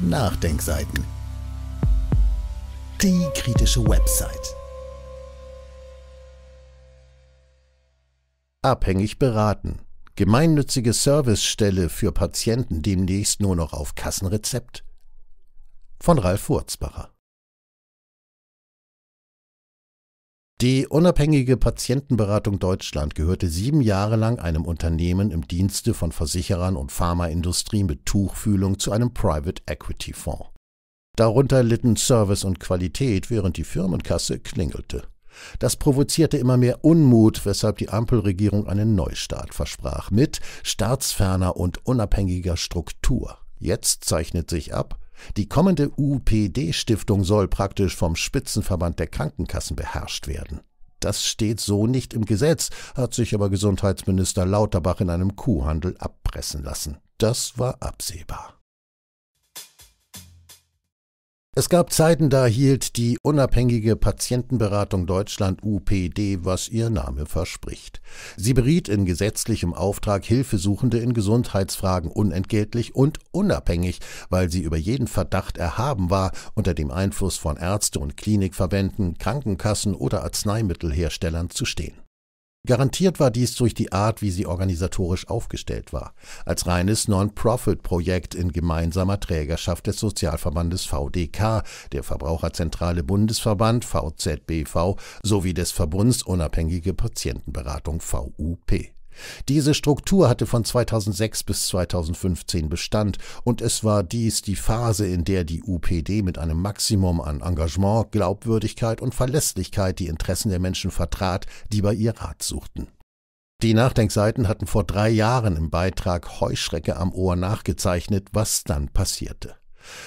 Nachdenkseiten. Die kritische Website. Abhängig beraten. Gemeinnützige Servicestelle für Patienten demnächst nur noch auf Kassenrezept. Von Ralf Wurzbacher. Die unabhängige Patientenberatung Deutschland gehörte sieben Jahre lang einem Unternehmen im Dienste von Versicherern und Pharmaindustrie mit Tuchfühlung zu einem Private Equity Fonds. Darunter litten Service und Qualität, während die Firmenkasse klingelte. Das provozierte immer mehr Unmut, weshalb die Ampelregierung einen Neustart versprach, mit staatsferner und unabhängiger Struktur. Jetzt zeichnet sich ab, die kommende UPD-Stiftung soll praktisch vom Spitzenverband der Krankenkassen beherrscht werden. Das steht so nicht im Gesetz, hat sich aber Gesundheitsminister Lauterbach in einem Kuhhandel abpressen lassen. Das war absehbar. Es gab Zeiten, da hielt die unabhängige Patientenberatung Deutschland UPD, was ihr Name verspricht. Sie beriet in gesetzlichem Auftrag Hilfesuchende in Gesundheitsfragen unentgeltlich und unabhängig, weil sie über jeden Verdacht erhaben war, unter dem Einfluss von Ärzte und Klinikverbänden, Krankenkassen oder Arzneimittelherstellern zu stehen. Garantiert war dies durch die Art, wie sie organisatorisch aufgestellt war, als reines Non-Profit-Projekt in gemeinsamer Trägerschaft des Sozialverbandes VDK, der Verbraucherzentrale Bundesverband VZBV sowie des Verbunds Unabhängige Patientenberatung VUP diese Struktur hatte von 2006 bis 2015 Bestand und es war dies die Phase, in der die UPD mit einem Maximum an Engagement, Glaubwürdigkeit und Verlässlichkeit die Interessen der Menschen vertrat, die bei ihr Rat suchten. Die Nachdenkseiten hatten vor drei Jahren im Beitrag Heuschrecke am Ohr nachgezeichnet, was dann passierte.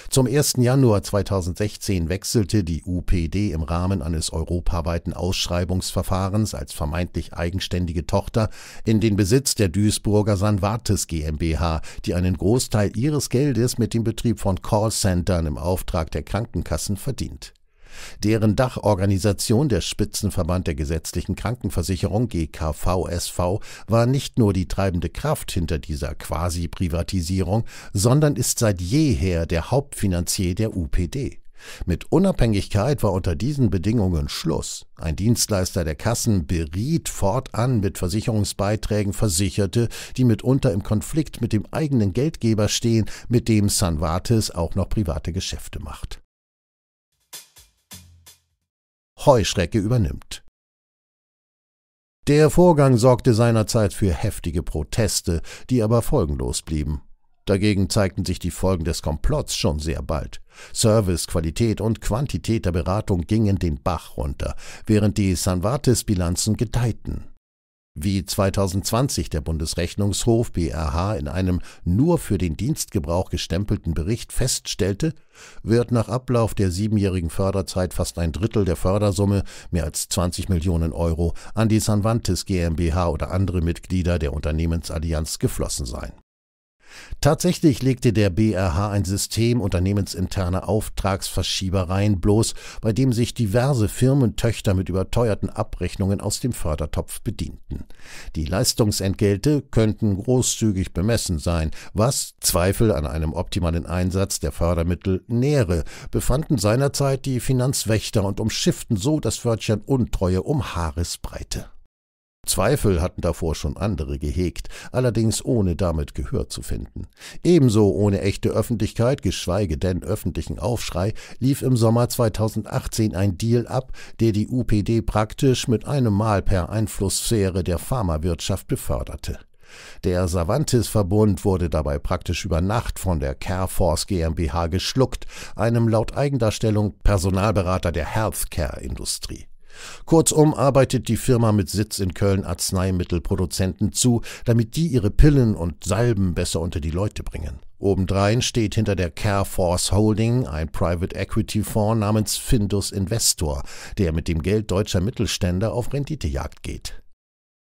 Zum 1. Januar 2016 wechselte die UPD im Rahmen eines europaweiten Ausschreibungsverfahrens als vermeintlich eigenständige Tochter in den Besitz der Duisburger Sanvates GmbH, die einen Großteil ihres Geldes mit dem Betrieb von Callcentern im Auftrag der Krankenkassen verdient. Deren Dachorganisation, der Spitzenverband der gesetzlichen Krankenversicherung GKVSV, war nicht nur die treibende Kraft hinter dieser Quasi-Privatisierung, sondern ist seit jeher der Hauptfinanzier der UPD. Mit Unabhängigkeit war unter diesen Bedingungen Schluss. Ein Dienstleister der Kassen beriet fortan mit Versicherungsbeiträgen Versicherte, die mitunter im Konflikt mit dem eigenen Geldgeber stehen, mit dem Sanvates auch noch private Geschäfte macht. Heuschrecke übernimmt. Der Vorgang sorgte seinerzeit für heftige Proteste, die aber folgenlos blieben. Dagegen zeigten sich die Folgen des Komplotts schon sehr bald. Service, Qualität und Quantität der Beratung gingen den Bach runter, während die Sanvates-Bilanzen gedeihten. Wie 2020 der Bundesrechnungshof BRH in einem nur für den Dienstgebrauch gestempelten Bericht feststellte, wird nach Ablauf der siebenjährigen Förderzeit fast ein Drittel der Fördersumme, mehr als 20 Millionen Euro, an die Sanvantes GmbH oder andere Mitglieder der Unternehmensallianz geflossen sein Tatsächlich legte der BRH ein System unternehmensinterner Auftragsverschiebereien bloß, bei dem sich diverse Firmentöchter mit überteuerten Abrechnungen aus dem Fördertopf bedienten. Die Leistungsentgelte könnten großzügig bemessen sein, was Zweifel an einem optimalen Einsatz der Fördermittel nähere, befanden seinerzeit die Finanzwächter und umschifften so das Wörtchen Untreue um Haaresbreite. Zweifel hatten davor schon andere gehegt, allerdings ohne damit Gehör zu finden. Ebenso ohne echte Öffentlichkeit, geschweige denn öffentlichen Aufschrei, lief im Sommer 2018 ein Deal ab, der die UPD praktisch mit einem Mal per Einflusssphäre der Pharmawirtschaft beförderte. Der Savantis-Verbund wurde dabei praktisch über Nacht von der Careforce GmbH geschluckt, einem laut Eigendarstellung Personalberater der Healthcare-Industrie. Kurzum arbeitet die Firma mit Sitz in Köln Arzneimittelproduzenten zu, damit die ihre Pillen und Salben besser unter die Leute bringen. Obendrein steht hinter der Careforce Holding ein Private Equity Fonds namens Findus Investor, der mit dem Geld deutscher Mittelständler auf Renditejagd geht.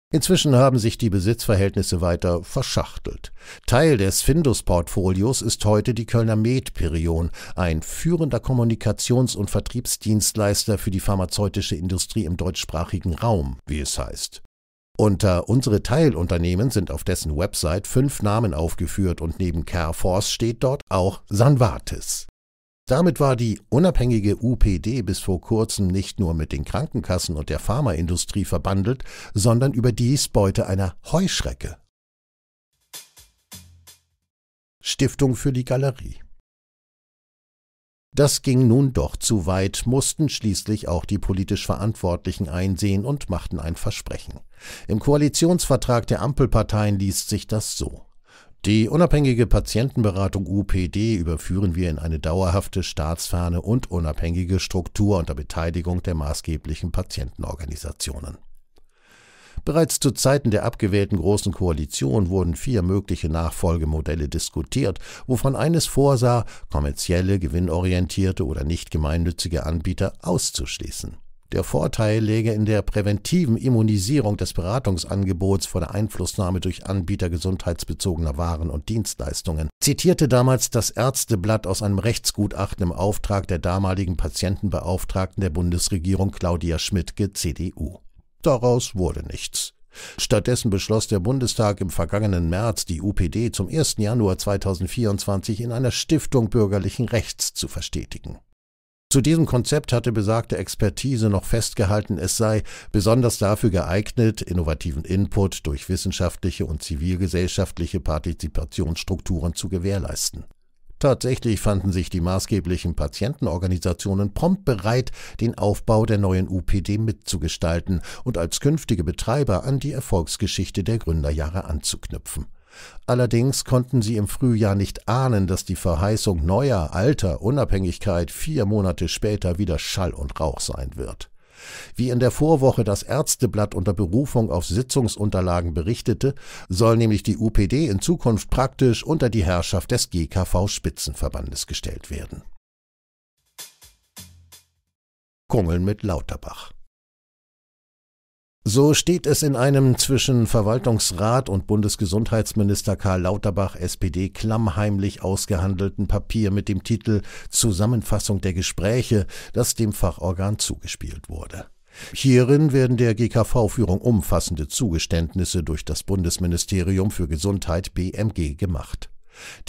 Inzwischen haben sich die Besitzverhältnisse weiter verschachtelt. Teil des Findus-Portfolios ist heute die Kölner Med-Perion, ein führender Kommunikations- und Vertriebsdienstleister für die pharmazeutische Industrie im deutschsprachigen Raum, wie es heißt. Unter unsere Teilunternehmen sind auf dessen Website fünf Namen aufgeführt und neben Care Force steht dort auch Sanvatis. Damit war die unabhängige UPD bis vor kurzem nicht nur mit den Krankenkassen und der Pharmaindustrie verbandelt, sondern überdies Beute einer Heuschrecke. Stiftung für die Galerie. Das ging nun doch zu weit, mussten schließlich auch die politisch Verantwortlichen einsehen und machten ein Versprechen. Im Koalitionsvertrag der Ampelparteien liest sich das so. Die unabhängige Patientenberatung UPD überführen wir in eine dauerhafte, staatsferne und unabhängige Struktur unter Beteiligung der maßgeblichen Patientenorganisationen. Bereits zu Zeiten der abgewählten Großen Koalition wurden vier mögliche Nachfolgemodelle diskutiert, wovon eines vorsah, kommerzielle, gewinnorientierte oder nicht gemeinnützige Anbieter auszuschließen. Der Vorteil läge in der präventiven Immunisierung des Beratungsangebots vor der Einflussnahme durch Anbieter gesundheitsbezogener Waren und Dienstleistungen, zitierte damals das Ärzteblatt aus einem Rechtsgutachten im Auftrag der damaligen Patientenbeauftragten der Bundesregierung Claudia Schmidtke, CDU. Daraus wurde nichts. Stattdessen beschloss der Bundestag im vergangenen März, die UPD zum 1. Januar 2024 in einer Stiftung bürgerlichen Rechts zu verstetigen. Zu diesem Konzept hatte besagte Expertise noch festgehalten, es sei besonders dafür geeignet, innovativen Input durch wissenschaftliche und zivilgesellschaftliche Partizipationsstrukturen zu gewährleisten. Tatsächlich fanden sich die maßgeblichen Patientenorganisationen prompt bereit, den Aufbau der neuen UPD mitzugestalten und als künftige Betreiber an die Erfolgsgeschichte der Gründerjahre anzuknüpfen. Allerdings konnten sie im Frühjahr nicht ahnen, dass die Verheißung neuer, alter Unabhängigkeit vier Monate später wieder Schall und Rauch sein wird. Wie in der Vorwoche das Ärzteblatt unter Berufung auf Sitzungsunterlagen berichtete, soll nämlich die UPD in Zukunft praktisch unter die Herrschaft des GKV-Spitzenverbandes gestellt werden. Kungeln mit Lauterbach so steht es in einem zwischen Verwaltungsrat und Bundesgesundheitsminister Karl Lauterbach SPD klammheimlich ausgehandelten Papier mit dem Titel Zusammenfassung der Gespräche, das dem Fachorgan zugespielt wurde. Hierin werden der GKV-Führung umfassende Zugeständnisse durch das Bundesministerium für Gesundheit BMG gemacht.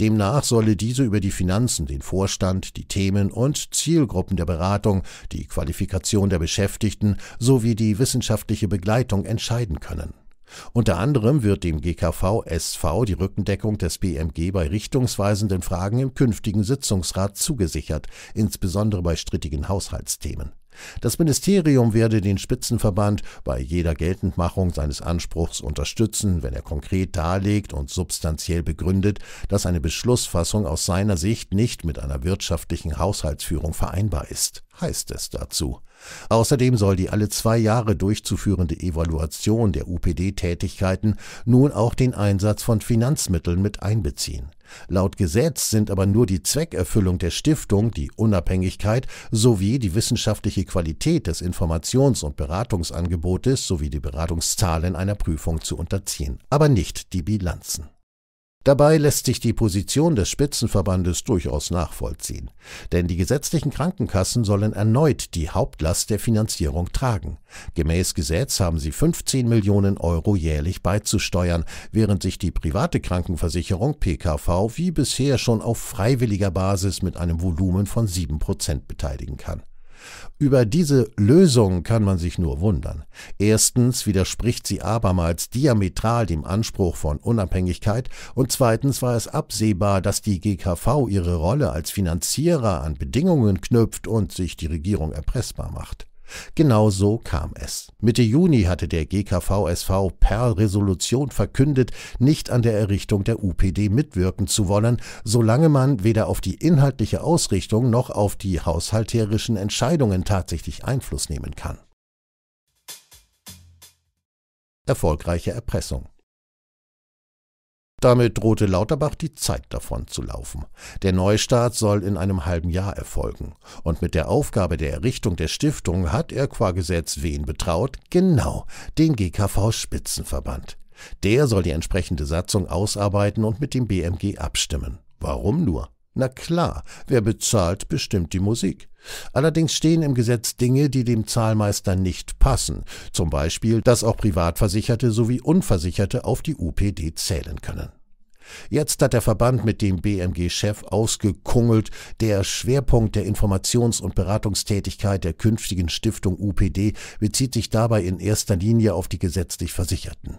Demnach solle diese über die Finanzen, den Vorstand, die Themen und Zielgruppen der Beratung, die Qualifikation der Beschäftigten sowie die wissenschaftliche Begleitung entscheiden können. Unter anderem wird dem GKV SV die Rückendeckung des BMG bei richtungsweisenden Fragen im künftigen Sitzungsrat zugesichert, insbesondere bei strittigen Haushaltsthemen. Das Ministerium werde den Spitzenverband bei jeder Geltendmachung seines Anspruchs unterstützen, wenn er konkret darlegt und substanziell begründet, dass eine Beschlussfassung aus seiner Sicht nicht mit einer wirtschaftlichen Haushaltsführung vereinbar ist, heißt es dazu. Außerdem soll die alle zwei Jahre durchzuführende Evaluation der UPD-Tätigkeiten nun auch den Einsatz von Finanzmitteln mit einbeziehen. Laut Gesetz sind aber nur die Zweckerfüllung der Stiftung, die Unabhängigkeit sowie die wissenschaftliche Qualität des Informations- und Beratungsangebotes sowie die Beratungszahlen einer Prüfung zu unterziehen, aber nicht die Bilanzen. Dabei lässt sich die Position des Spitzenverbandes durchaus nachvollziehen, denn die gesetzlichen Krankenkassen sollen erneut die Hauptlast der Finanzierung tragen. Gemäß Gesetz haben sie 15 Millionen Euro jährlich beizusteuern, während sich die private Krankenversicherung PKV wie bisher schon auf freiwilliger Basis mit einem Volumen von 7 Prozent beteiligen kann über diese Lösung kann man sich nur wundern. Erstens widerspricht sie abermals diametral dem Anspruch von Unabhängigkeit und zweitens war es absehbar, dass die GKV ihre Rolle als Finanzierer an Bedingungen knüpft und sich die Regierung erpressbar macht. Genau so kam es. Mitte Juni hatte der GKVSV per Resolution verkündet, nicht an der Errichtung der UPD mitwirken zu wollen, solange man weder auf die inhaltliche Ausrichtung noch auf die haushalterischen Entscheidungen tatsächlich Einfluss nehmen kann. Erfolgreiche Erpressung damit drohte Lauterbach die Zeit davon zu laufen. Der Neustart soll in einem halben Jahr erfolgen. Und mit der Aufgabe der Errichtung der Stiftung hat er qua Gesetz wen betraut? Genau, den GKV-Spitzenverband. Der soll die entsprechende Satzung ausarbeiten und mit dem BMG abstimmen. Warum nur? Na klar, wer bezahlt, bestimmt die Musik. Allerdings stehen im Gesetz Dinge, die dem Zahlmeister nicht passen, zum Beispiel, dass auch Privatversicherte sowie Unversicherte auf die UPD zählen können. Jetzt hat der Verband mit dem BMG-Chef ausgekungelt, der Schwerpunkt der Informations- und Beratungstätigkeit der künftigen Stiftung UPD bezieht sich dabei in erster Linie auf die gesetzlich Versicherten.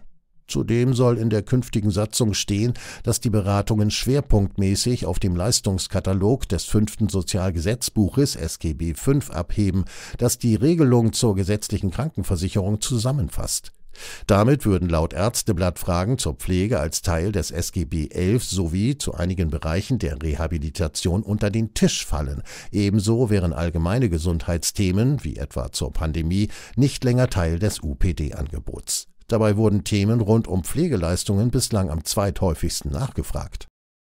Zudem soll in der künftigen Satzung stehen, dass die Beratungen schwerpunktmäßig auf dem Leistungskatalog des fünften Sozialgesetzbuches SGB V abheben, das die Regelung zur gesetzlichen Krankenversicherung zusammenfasst. Damit würden laut Ärzteblatt Fragen zur Pflege als Teil des SGB XI sowie zu einigen Bereichen der Rehabilitation unter den Tisch fallen. Ebenso wären allgemeine Gesundheitsthemen, wie etwa zur Pandemie, nicht länger Teil des UPD-Angebots. Dabei wurden Themen rund um Pflegeleistungen bislang am zweithäufigsten nachgefragt.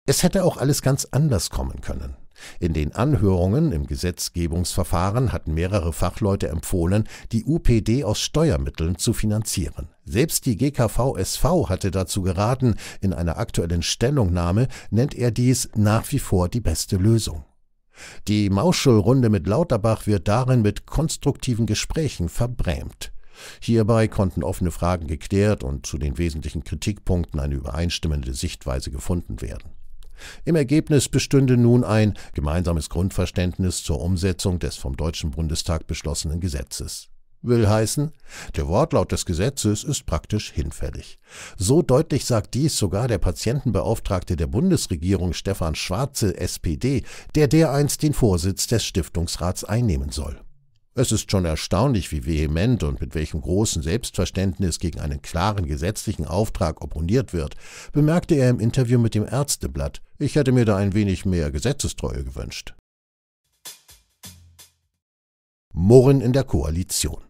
Es hätte auch alles ganz anders kommen können. In den Anhörungen im Gesetzgebungsverfahren hatten mehrere Fachleute empfohlen, die UPD aus Steuermitteln zu finanzieren. Selbst die GKVSV hatte dazu geraten, in einer aktuellen Stellungnahme nennt er dies nach wie vor die beste Lösung. Die Mauschulrunde mit Lauterbach wird darin mit konstruktiven Gesprächen verbrämt. Hierbei konnten offene Fragen geklärt und zu den wesentlichen Kritikpunkten eine übereinstimmende Sichtweise gefunden werden. Im Ergebnis bestünde nun ein gemeinsames Grundverständnis zur Umsetzung des vom Deutschen Bundestag beschlossenen Gesetzes. Will heißen, der Wortlaut des Gesetzes ist praktisch hinfällig. So deutlich sagt dies sogar der Patientenbeauftragte der Bundesregierung Stefan Schwarze, SPD, der dereinst den Vorsitz des Stiftungsrats einnehmen soll. Es ist schon erstaunlich, wie vehement und mit welchem großen Selbstverständnis gegen einen klaren gesetzlichen Auftrag opponiert wird, bemerkte er im Interview mit dem Ärzteblatt. Ich hätte mir da ein wenig mehr Gesetzestreue gewünscht. Murren in der Koalition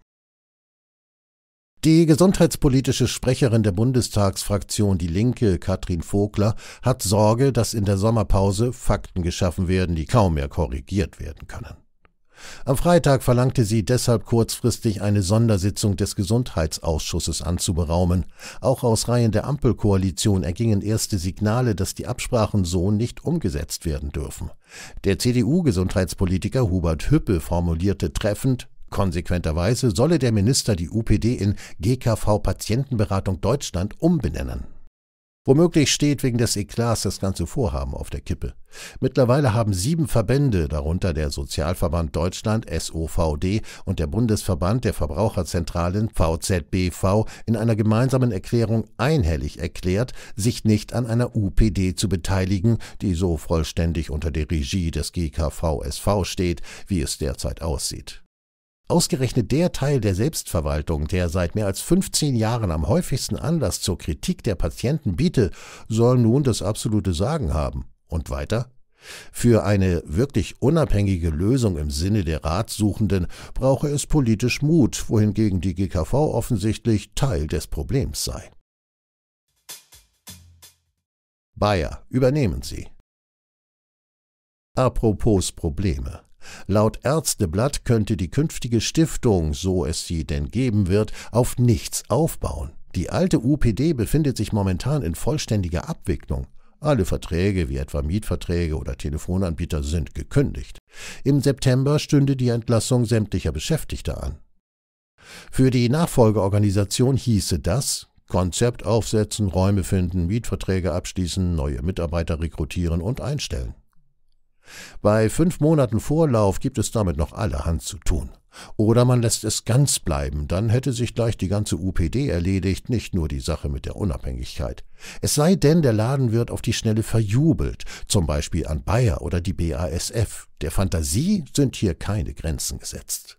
die gesundheitspolitische Sprecherin der Bundestagsfraktion Die Linke, Katrin Vogler, hat Sorge, dass in der Sommerpause Fakten geschaffen werden, die kaum mehr korrigiert werden können. Am Freitag verlangte sie deshalb kurzfristig eine Sondersitzung des Gesundheitsausschusses anzuberaumen. Auch aus Reihen der Ampelkoalition ergingen erste Signale, dass die Absprachen so nicht umgesetzt werden dürfen. Der CDU-Gesundheitspolitiker Hubert Hüppe formulierte treffend, Konsequenterweise solle der Minister die UPD in GKV Patientenberatung Deutschland umbenennen. Womöglich steht wegen des Eklats das ganze Vorhaben auf der Kippe. Mittlerweile haben sieben Verbände, darunter der Sozialverband Deutschland SOVD und der Bundesverband der Verbraucherzentralen VZBV, in einer gemeinsamen Erklärung einhellig erklärt, sich nicht an einer UPD zu beteiligen, die so vollständig unter der Regie des GKVSV steht, wie es derzeit aussieht. Ausgerechnet der Teil der Selbstverwaltung, der seit mehr als 15 Jahren am häufigsten Anlass zur Kritik der Patienten biete, soll nun das absolute Sagen haben. Und weiter? Für eine wirklich unabhängige Lösung im Sinne der Ratsuchenden brauche es politisch Mut, wohingegen die GKV offensichtlich Teil des Problems sei. Bayer, übernehmen Sie. Apropos Probleme. Laut Ärzteblatt könnte die künftige Stiftung, so es sie denn geben wird, auf nichts aufbauen. Die alte UPD befindet sich momentan in vollständiger Abwicklung. Alle Verträge, wie etwa Mietverträge oder Telefonanbieter, sind gekündigt. Im September stünde die Entlassung sämtlicher Beschäftigter an. Für die Nachfolgeorganisation hieße das Konzept aufsetzen, Räume finden, Mietverträge abschließen, neue Mitarbeiter rekrutieren und einstellen. Bei fünf Monaten Vorlauf gibt es damit noch allerhand zu tun. Oder man lässt es ganz bleiben, dann hätte sich gleich die ganze UPD erledigt, nicht nur die Sache mit der Unabhängigkeit. Es sei denn, der Laden wird auf die Schnelle verjubelt, zum Beispiel an Bayer oder die BASF. Der Fantasie sind hier keine Grenzen gesetzt.